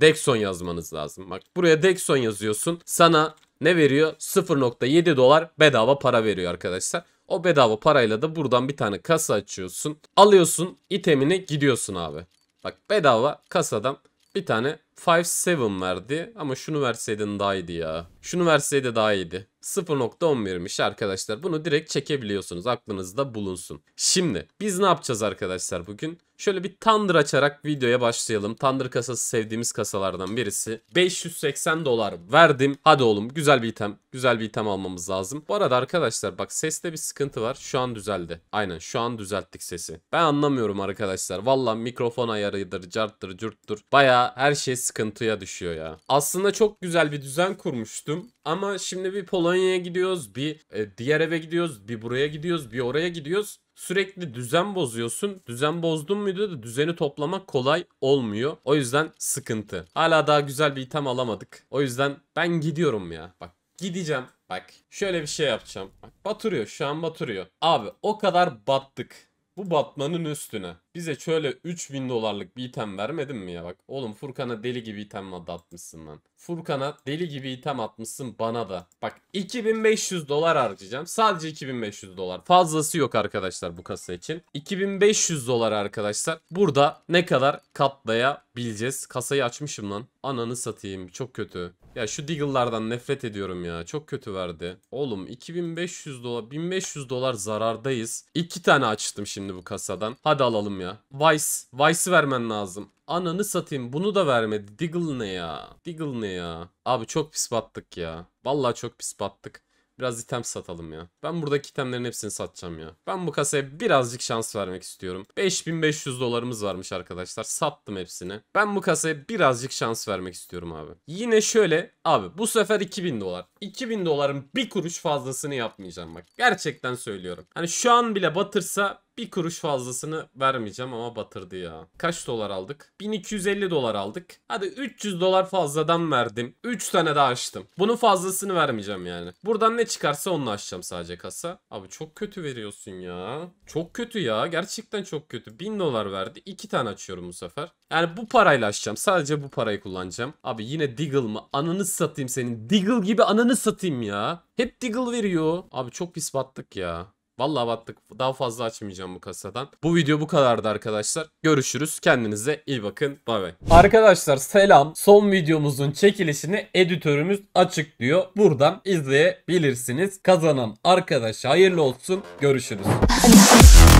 Dexon yazmanız lazım. Bak buraya Dexon yazıyorsun. Sana ne veriyor? 0.7 dolar bedava para veriyor arkadaşlar. O bedava parayla da buradan bir tane kasa açıyorsun. Alıyorsun itemini gidiyorsun abi. Bak bedava kasadan bir tane 5.7 verdi ama şunu verseydin daha iyiydi ya. Şunu verseydi daha iyiydi. 0.10 arkadaşlar. Bunu direkt çekebiliyorsunuz. Aklınızda bulunsun. Şimdi biz ne yapacağız arkadaşlar bugün? Şöyle bir Thunder açarak videoya başlayalım. Thunder kasası sevdiğimiz kasalardan birisi. 580 dolar verdim. Hadi oğlum güzel bir item. Güzel bir item almamız lazım. Bu arada arkadaşlar bak seste bir sıkıntı var. Şu an düzeldi. Aynen şu an düzelttik sesi. Ben anlamıyorum arkadaşlar. Valla mikrofon ayarıdır, carttır, cürttür. Baya her şey sıkıntıya düşüyor ya. Aslında çok güzel bir düzen kurmuştum oyun. Ama şimdi bir Polonya'ya gidiyoruz, bir e, diğer eve gidiyoruz, bir buraya gidiyoruz, bir oraya gidiyoruz. Sürekli düzen bozuyorsun. Düzen bozdun muydu da düzeni toplamak kolay olmuyor. O yüzden sıkıntı. Hala daha güzel bir item alamadık. O yüzden ben gidiyorum ya. Bak gideceğim. Bak şöyle bir şey yapacağım. Bak batırıyor şu an batırıyor. Abi o kadar battık. Bu batmanın üstüne. Bize şöyle 3000 dolarlık bir item vermedin mi ya bak. Oğlum Furkan'a deli gibi item adı atmışsın lan. Furkan'a deli gibi item atmışsın bana da. Bak 2500 dolar harcayacağım. Sadece 2500 dolar. Fazlası yok arkadaşlar bu kasa için. 2500 dolar arkadaşlar. Burada ne kadar katlayabileceğiz. Kasayı açmışım lan. Ananı satayım. Çok kötü. Ya şu Deagle'lardan nefret ediyorum ya. Çok kötü verdi. Oğlum 2500 dolar 1500 dolar zarardayız. İki tane açtım şimdi bu kasadan. Hadi alalım ya ya. Vice. Vice'ı vermen lazım. Ananı satayım bunu da vermedi. Diggle ne ya? Diggle ne ya? Abi çok pis battık ya. Vallahi çok pis battık. Biraz item satalım ya. Ben buradaki itemlerin hepsini satacağım ya. Ben bu kasaya birazcık şans vermek istiyorum. 5500 dolarımız varmış arkadaşlar. Sattım hepsini. Ben bu kasaya birazcık şans vermek istiyorum abi. Yine şöyle abi bu sefer 2000 dolar. 2000 doların bir kuruş fazlasını yapmayacağım bak. Gerçekten söylüyorum. Hani şu an bile batırsa bir kuruş fazlasını vermeyeceğim ama batırdı ya. Kaç dolar aldık? 1250 dolar aldık. Hadi 300 dolar fazladan verdim. 3 tane daha açtım. Bunun fazlasını vermeyeceğim yani. Buradan ne çıkarsa onu açacağım sadece kasa. Abi çok kötü veriyorsun ya. Çok kötü ya. Gerçekten çok kötü. 1000 dolar verdi. 2 tane açıyorum bu sefer. Yani bu parayla açacağım. Sadece bu parayı kullanacağım. Abi yine Diggle mı? Ananı satayım senin. Diggle gibi ananı satayım ya. Hep Diggle veriyor. Abi çok pis battık ya. Vallahi battık. Daha fazla açmayacağım bu kasadan. Bu video bu kadardı arkadaşlar. Görüşürüz. Kendinize iyi bakın. Bay bay. Arkadaşlar selam. Son videomuzun çekilişini editörümüz açıklıyor. Buradan izleyebilirsiniz. Kazanan arkadaşa hayırlı olsun. Görüşürüz.